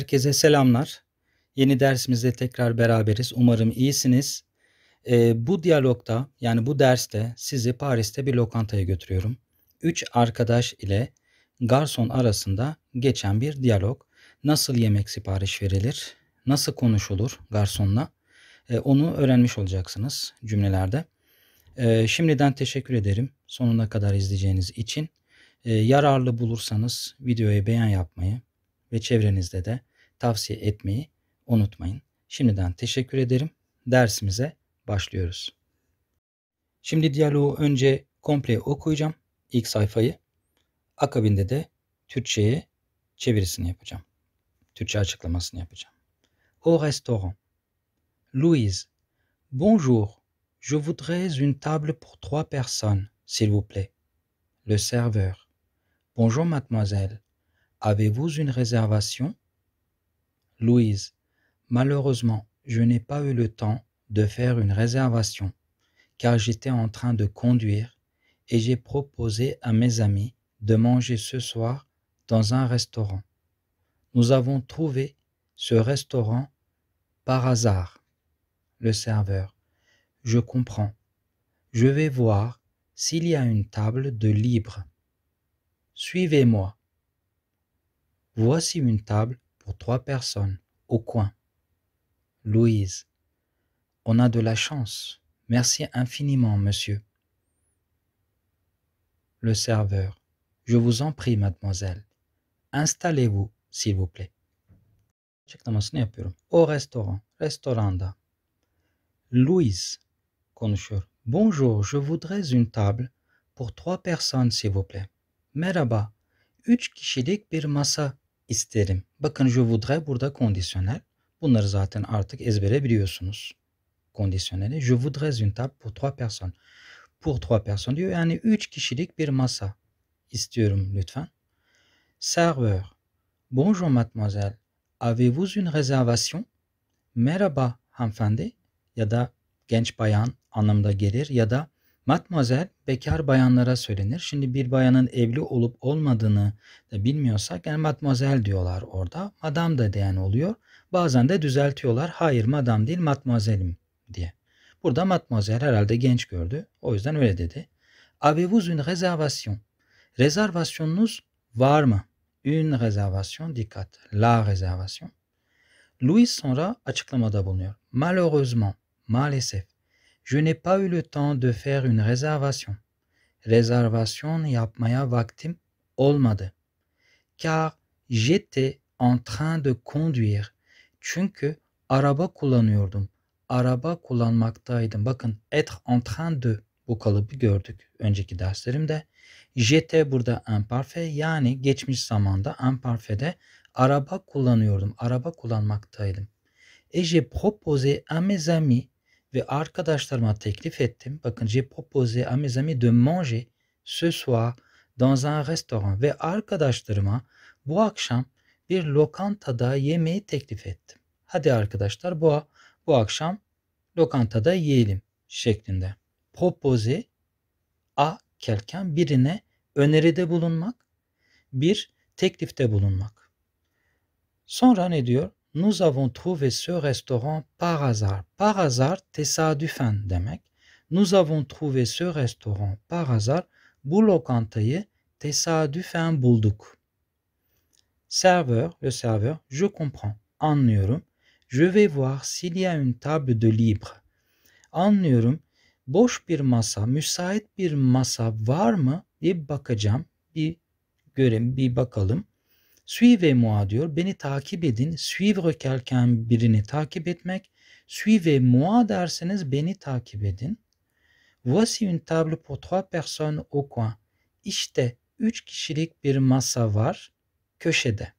Herkese selamlar. Yeni dersimizde tekrar beraberiz. Umarım iyisiniz. Ee, bu diyalogda yani bu derste sizi Paris'te bir lokantaya götürüyorum. Üç arkadaş ile garson arasında geçen bir diyalog. Nasıl yemek sipariş verilir? Nasıl konuşulur garsonla? Ee, onu öğrenmiş olacaksınız cümlelerde. Ee, şimdiden teşekkür ederim sonuna kadar izleyeceğiniz için. Ee, yararlı bulursanız videoya beğen yapmayı, ve çevrenizde de tavsiye etmeyi unutmayın. Şimdiden teşekkür ederim. Dersimize başlıyoruz. Şimdi diyaloğu önce komple okuyacağım ilk sayfayı. Akabinde de Türkçe'ye çevirisini yapacağım. Türkçe açıklamasını yapacağım. Au restaurant. Louise. Bonjour. Je voudrais une table pour trois personnes, s'il vous plaît. Le serveur. Bonjour mademoiselle. Avez-vous une réservation Louise. Malheureusement, je n'ai pas eu le temps de faire une réservation, car j'étais en train de conduire et j'ai proposé à mes amis de manger ce soir dans un restaurant. Nous avons trouvé ce restaurant par hasard. Le serveur. Je comprends. Je vais voir s'il y a une table de libre. Suivez-moi. Voici une table trois personnes, au coin. Louise. On a de la chance. Merci infiniment, monsieur. Le serveur. Je vous en prie, mademoiselle. Installez-vous, s'il vous plaît. Au restaurant, restaurant Louise konuşur. Bonjour, je voudrais une table pour trois personnes, s'il vous plaît. Merhaba, üç kişilik bir masa isterim. Bakın je voudrais burada kondisyonel. Bunları zaten artık ezbere biliyorsunuz. Kondisyoneli. Je voudrais une table pour trois personnes. Pour trois personnes diyor. Yani üç kişilik bir masa istiyorum lütfen. Serveur. Bonjour mademoiselle. Avez-vous une réservation? Merhaba hanımefendi ya da genç bayan anlamda gelir ya da Matmazel bekar bayanlara söylenir. Şimdi bir bayanın evli olup olmadığını da bilmiyorsak yani matmazel diyorlar orada. Madam da diyen oluyor. Bazen de düzeltiyorlar. Hayır madam değil matmazelim diye. Burada matmazel herhalde genç gördü. O yüzden öyle dedi. Avez-vous une réservation? Rezervasyonunuz var mı? Une réservation dikkat. La réservation. Louis sonra açıklamada bulunuyor. Malheureusement, maalesef. Je n'ai pas eu le temps de faire une réservation. Rezervasyon yapmaya vaktim olmadı. Car j'étais en train de conduire. Çünkü araba kullanıyordum. Araba kullanmaktaydım. Bakın être en train de bu kalıbı gördük önceki derslerimde. J'étais burada imparfait yani geçmiş zamanda imparfait'de araba kullanıyordum. Araba kullanmaktaydım. Et j'ai proposé à mes amis ve arkadaşlarıma teklif ettim. Bakın j'ai proposé à mes amis de manger ce soir dans un restaurant ve arkadaşlarıma bu akşam bir lokantada yemeği teklif ettim. Hadi arkadaşlar bu bu akşam lokantada yiyelim şeklinde. Proposer a kelken birine öneride bulunmak, bir teklifte bulunmak. Sonra ne diyor? nous avons trouvé ce restaurant par hasard. Par hasard, Tessa du fin, demek. Nous avons trouvé ce restaurant par hasard. Bu du fin, bulduk. Serveur, le serveur, je comprends. Anlıyorum. Je vais voir s'il y a une table de libre. Anlıyorum. Boş bir masa, müsait bir masa var mı? Bir bakacağım. Bir bir bakalım. Suive moi diyor. Beni takip edin. Suivre quelqu'un birini takip etmek. Suive moi derseniz beni takip edin. Voici une table pour trois personnes au coin. İşte üç kişilik bir masa var köşede.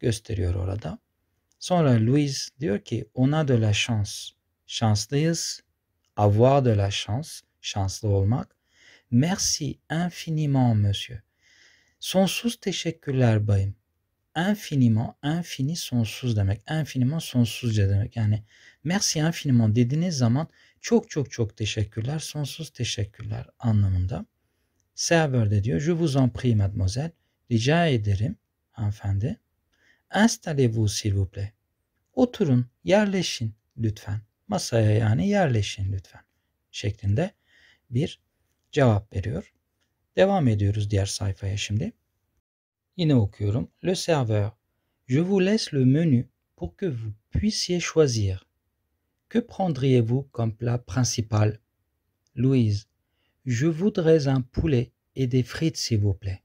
Gösteriyor orada. Sonra Louise diyor ki ona de la chance. Şanslıyız. Avoir de la chance. Şanslı olmak. Merci infiniment monsieur. Sonsuz teşekkürler bayım infiniment, infini sonsuz demek. Infiniment sonsuzca demek. Yani merci infiniment dediğiniz zaman çok çok çok teşekkürler, sonsuz teşekkürler anlamında. Server de diyor, je vous en prie mademoiselle, rica ederim hanımefendi. Installez-vous s'il vous plaît. Oturun, yerleşin lütfen. Masaya yani yerleşin lütfen şeklinde bir cevap veriyor. Devam ediyoruz diğer sayfaya şimdi. Inoculum, Le serveur, je vous laisse le menu pour que vous puissiez choisir. Que prendriez-vous comme plat principal Louise, je voudrais un poulet et des frites s'il vous plaît.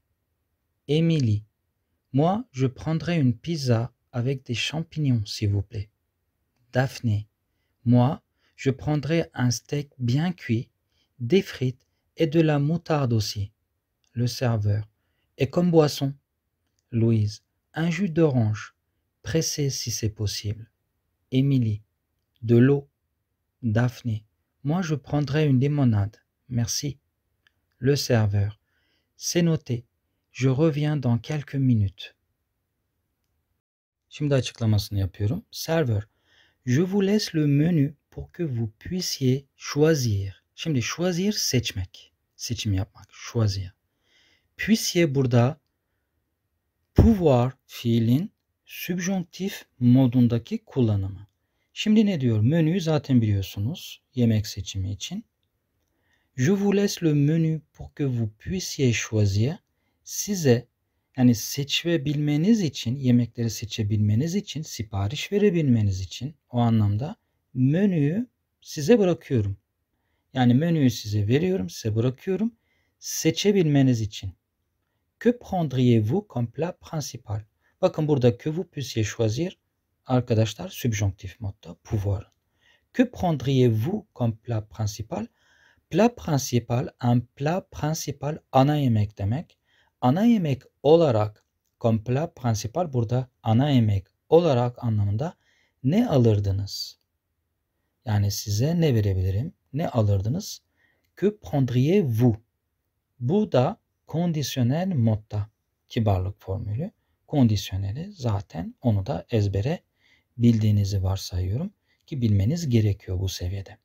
Émilie, moi je prendrais une pizza avec des champignons s'il vous plaît. Daphné, moi je prendrais un steak bien cuit, des frites et de la moutarde aussi. Le serveur, et comme boisson Louise, un jus d'orange, pressé si c'est possible. Émilie, de l'eau. Daphné, moi je prendrai une limonade, merci. Le serveur, c'est noté, je reviens dans quelques minutes. Şimdi açıklamasını yapıyorum. Serveur, je vous laisse le menu pour que vous puissiez choisir. Şimdi choisir seçmek, seçim yapmak, choisir. Puissiez burada pouvoir fiilin sübjonktif modundaki kullanımı. Şimdi ne diyor? Menüyü zaten biliyorsunuz yemek seçimi için. Je vous laisse le menu pour que vous puissiez choisir. Size yani seçebilmeniz için, yemekleri seçebilmeniz için, sipariş verebilmeniz için o anlamda menüyü size bırakıyorum. Yani menüyü size veriyorum, size bırakıyorum seçebilmeniz için que prendriez-vous comme plat principal? Bakın burada que vous puissiez choisir arkadaşlar subjonctif modda pouvoir. Que prendriez-vous comme plat principal? Plat principal, un plat principal ana yemek demek. Ana yemek olarak comme plat principal burada ana yemek olarak anlamında ne alırdınız? Yani size ne verebilirim? Ne alırdınız? Que prendriez-vous? Bu da kondisyonel modda kibarlık formülü. Kondisyoneli zaten onu da ezbere bildiğinizi varsayıyorum ki bilmeniz gerekiyor bu seviyede.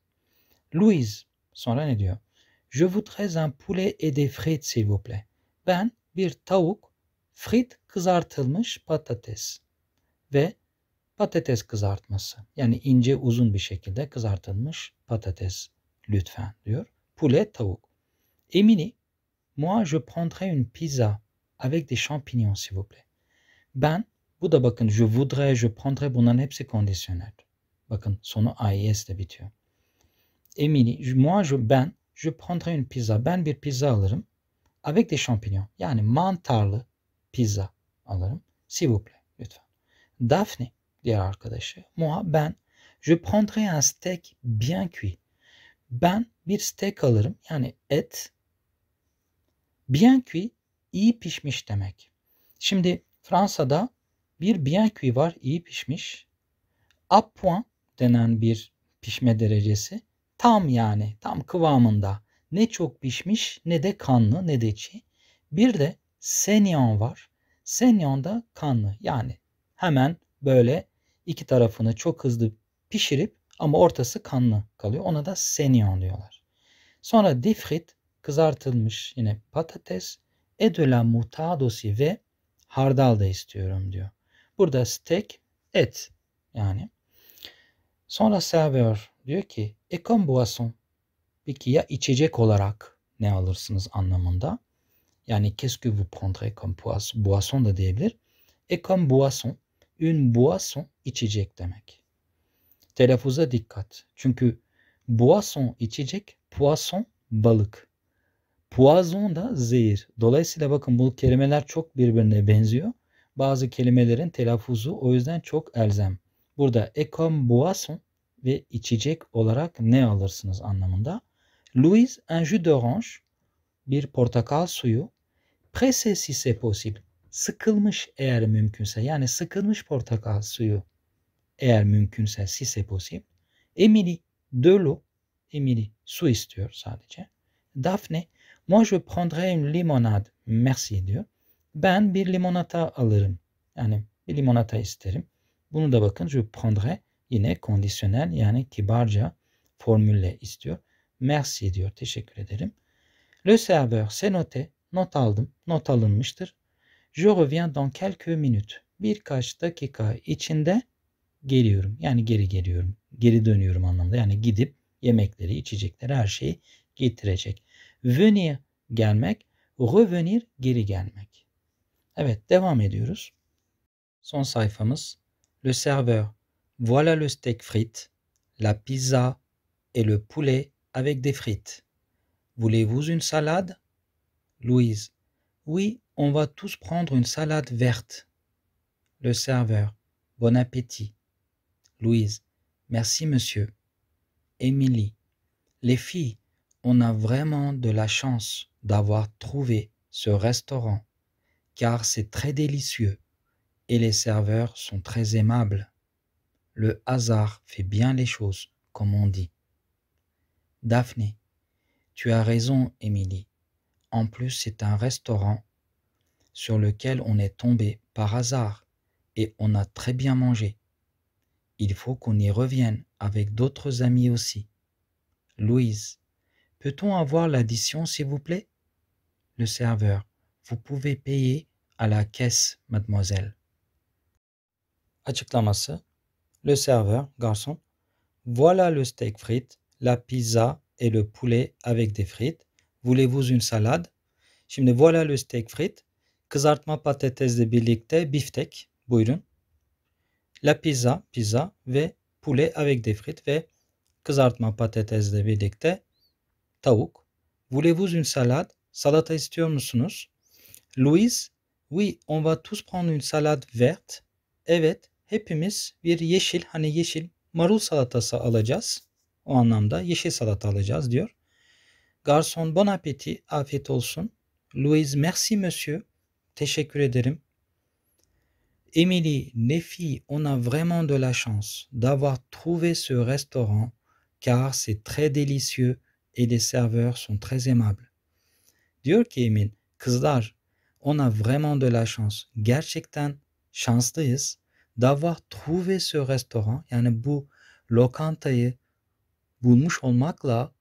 Louis, sonra ne diyor? Je voudrais un poulet et des frites s'il vous plaît. Ben bir tavuk, frit kızartılmış patates ve patates kızartması. Yani ince uzun bir şekilde kızartılmış patates lütfen diyor. Poulet tavuk. Emini Moi, je prendrais une pizza avec des champignons, s'il vous plaît. Ben, bu da bakın je voudrais, je prendrais bunların hepsi kondisyonel. Bakın sonu IES de bitiyor. Emily, moi, je, ben, je prendrais une pizza. Ben bir pizza alırım. Avec des champignons. Yani mantarlı pizza alırım. S'il vous plaît, lütfen. Daphne, diğer arkadaşı. Moi, ben, je prendrais un steak bien cuit. Ben bir steak alırım. Yani et Biencuit iyi pişmiş demek. Şimdi Fransa'da bir biencuit var iyi pişmiş. A point denen bir pişme derecesi. Tam yani tam kıvamında. Ne çok pişmiş ne de kanlı ne de çiğ. Bir de senyon var. Senyon da kanlı yani hemen böyle iki tarafını çok hızlı pişirip ama ortası kanlı kalıyor. Ona da senyon diyorlar. Sonra difrit kızartılmış yine patates, edöla mutadosi ve hardal da istiyorum diyor. Burada steak et yani. Sonra serveur diyor ki ekon comme boisson. Peki ya içecek olarak ne alırsınız anlamında. Yani qu'est-ce que vous prendrez comme boisson da diyebilir. Ekon comme boisson. Une boisson içecek demek. Telaffuza dikkat. Çünkü boisson içecek, poisson balık. Poison da zehir. Dolayısıyla bakın bu kelimeler çok birbirine benziyor. Bazı kelimelerin telaffuzu o yüzden çok elzem. Burada ekon boisson ve içecek olarak ne alırsınız anlamında. Louis un jus d'orange bir portakal suyu. Presse si c'est possible. Sıkılmış eğer mümkünse yani sıkılmış portakal suyu eğer mümkünse si c'est possible. Emily de l'eau Emily su istiyor sadece. Daphne Moi je prendrai une limonade. Merci diyor. Ben bir limonata alırım. Yani bir limonata isterim. Bunu da bakın je prendrai yine kondisyonel yani kibarca formülle istiyor. Merci diyor. Teşekkür ederim. Le serveur s'est noté. Not aldım. Not alınmıştır. Je reviens dans quelques minutes. Birkaç dakika içinde geliyorum. Yani geri geliyorum. Geri dönüyorum anlamda. Yani gidip yemekleri, içecekleri her şeyi getirecek. Venir gelmek, revenir geri gelmek. Evet devam ediyoruz. Son sayfamız. Le serveur. Voilà le steak frites, la pizza et le poulet avec des frites. Voulez-vous une salade Louise. Oui, on va tous prendre une salade verte. Le serveur. Bon appétit. Louise. Merci, monsieur. Émilie. Les filles, on a vraiment de la chance d'avoir trouvé ce restaurant, car c'est très délicieux et les serveurs sont très aimables. Le hasard fait bien les choses, comme on dit. Daphné, tu as raison, Émilie. En plus, c'est un restaurant sur lequel on est tombé par hasard et on a très bien mangé. Il faut qu'on y revienne avec d'autres amis aussi. Louise, Peut-on avoir l'addition, s'il vous plaît Le serveur. Vous pouvez payer à la caisse, mademoiselle. Açıklaması. Le serveur, garçon. Voilà le steak frites, la pizza et le poulet avec des frites. Voulez-vous une salade? Şimdi voilà le steak frites. Kızartma patatesle birlikte biftek. Buyurun. La pizza, pizza ve poulet avec des frites ve kızartma patatesle birlikte tavuk. Voulez-vous une salade? Salata istiyor musunuz? Louise, oui, on va tous prendre une salade verte. Evet, hepimiz bir yeşil, hani yeşil marul salatası alacağız. O anlamda yeşil salata alacağız diyor. Garson bon appétit, afiyet olsun. Louise, merci monsieur, teşekkür ederim. Emily, les filles, on a vraiment de la chance d'avoir trouvé ce restaurant car c'est très délicieux et les serveurs sont très aimables. Diyor ki Emin, kızlar ona vraiment de la chance. Gerçekten şanslıyız d'avoir trouvé ce restaurant yani bu lokantayı bulmuş olmakla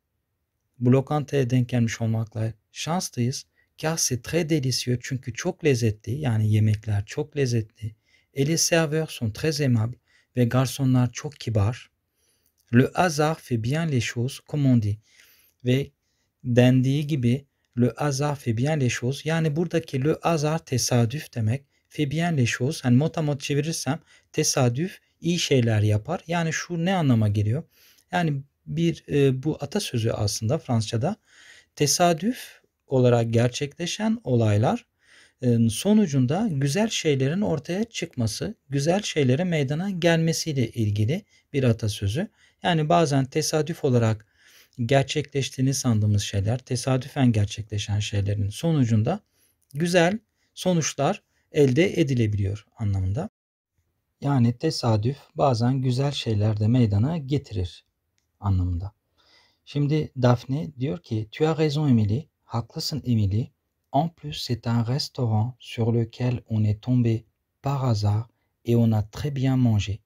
bu lokantaya denk gelmiş olmakla şanslıyız. Car c'est très délicieux çünkü çok lezzetli yani yemekler çok lezzetli. Et les serveurs sont très aimables ve garsonlar çok kibar. Le hasard fait bien les choses comme on dit. ve dendiği gibi le hasard fait bien les choses. Yani buradaki le hasard tesadüf demek. Fait bien les choses. Hani motamot çevirirsem tesadüf iyi şeyler yapar. Yani şu ne anlama geliyor? Yani bir e, bu atasözü aslında Fransızca'da tesadüf olarak gerçekleşen olaylar e, sonucunda güzel şeylerin ortaya çıkması, güzel şeylere meydana gelmesiyle ilgili bir atasözü. Yani bazen tesadüf olarak gerçekleştiğini sandığımız şeyler, tesadüfen gerçekleşen şeylerin sonucunda güzel sonuçlar elde edilebiliyor anlamında. Yani tesadüf bazen güzel şeyler de meydana getirir anlamında. Şimdi Daphne diyor ki Tu as raison Emily, haklısın Emily. En plus c'est un restaurant sur lequel on est tombé par hasard et on a très bien mangé.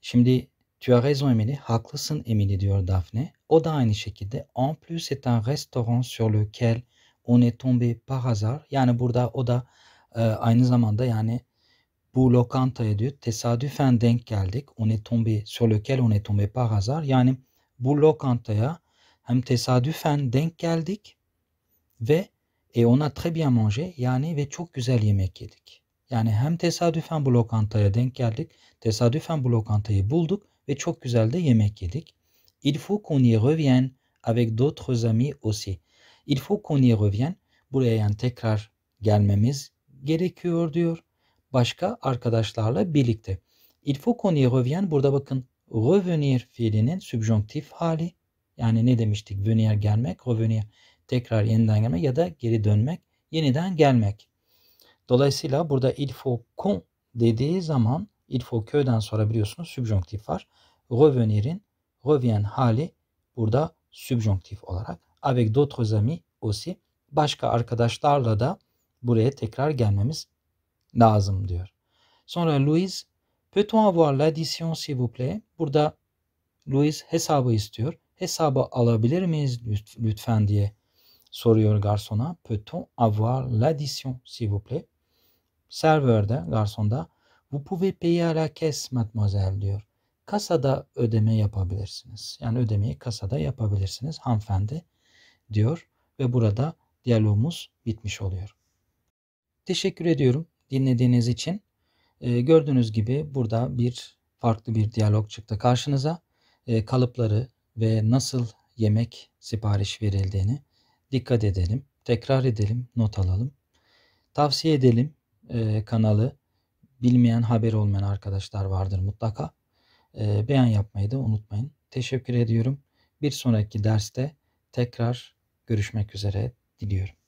Şimdi tu as raison Emily, haklısın Emily diyor Daphne. O da aynı şekilde en plus c'est un restaurant sur lequel on est tombé par hasard. Yani burada o da e, aynı zamanda yani bu lokantaya diyor tesadüfen denk geldik. On est tombé sur lequel on est tombé par hasard. Yani bu lokantaya hem tesadüfen denk geldik ve e, ona très bien mangé yani ve çok güzel yemek yedik. Yani hem tesadüfen bu lokantaya denk geldik, tesadüfen bu lokantayı bulduk ve çok güzel de yemek yedik. Il faut qu'on y revienne avec d'autres amis aussi. Il faut qu'on y revienne. Buraya yani tekrar gelmemiz gerekiyor diyor. Başka arkadaşlarla birlikte. Il faut qu'on y revienne. Burada bakın revenir fiilinin subjonktif hali. Yani ne demiştik? Venir gelmek, revenir tekrar yeniden gelmek ya da geri dönmek, yeniden gelmek. Dolayısıyla burada il faut qu'on dediği zaman il faut kö'den sonra biliyorsunuz subjonktif var. Revenir'in revient hali burada subjonktif olarak. Avec d'autres amis aussi. Başka arkadaşlarla da buraya tekrar gelmemiz lazım diyor. Sonra Louise, peut-on avoir l'addition s'il vous plaît? Burada Louise hesabı istiyor. Hesabı alabilir miyiz lütfen diye soruyor garsona. Peut-on avoir l'addition s'il vous plaît? Serverde, garsonda vous pouvez payer à la caisse mademoiselle diyor kasada ödeme yapabilirsiniz. Yani ödemeyi kasada yapabilirsiniz hanımefendi diyor ve burada diyalogumuz bitmiş oluyor. Teşekkür ediyorum dinlediğiniz için. Ee, gördüğünüz gibi burada bir farklı bir diyalog çıktı karşınıza. Ee, kalıpları ve nasıl yemek sipariş verildiğini dikkat edelim, tekrar edelim, not alalım. Tavsiye edelim e, kanalı. Bilmeyen, haber olmayan arkadaşlar vardır mutlaka. Ee, beğen yapmayı da unutmayın. Teşekkür ediyorum. Bir sonraki derste tekrar görüşmek üzere diliyorum.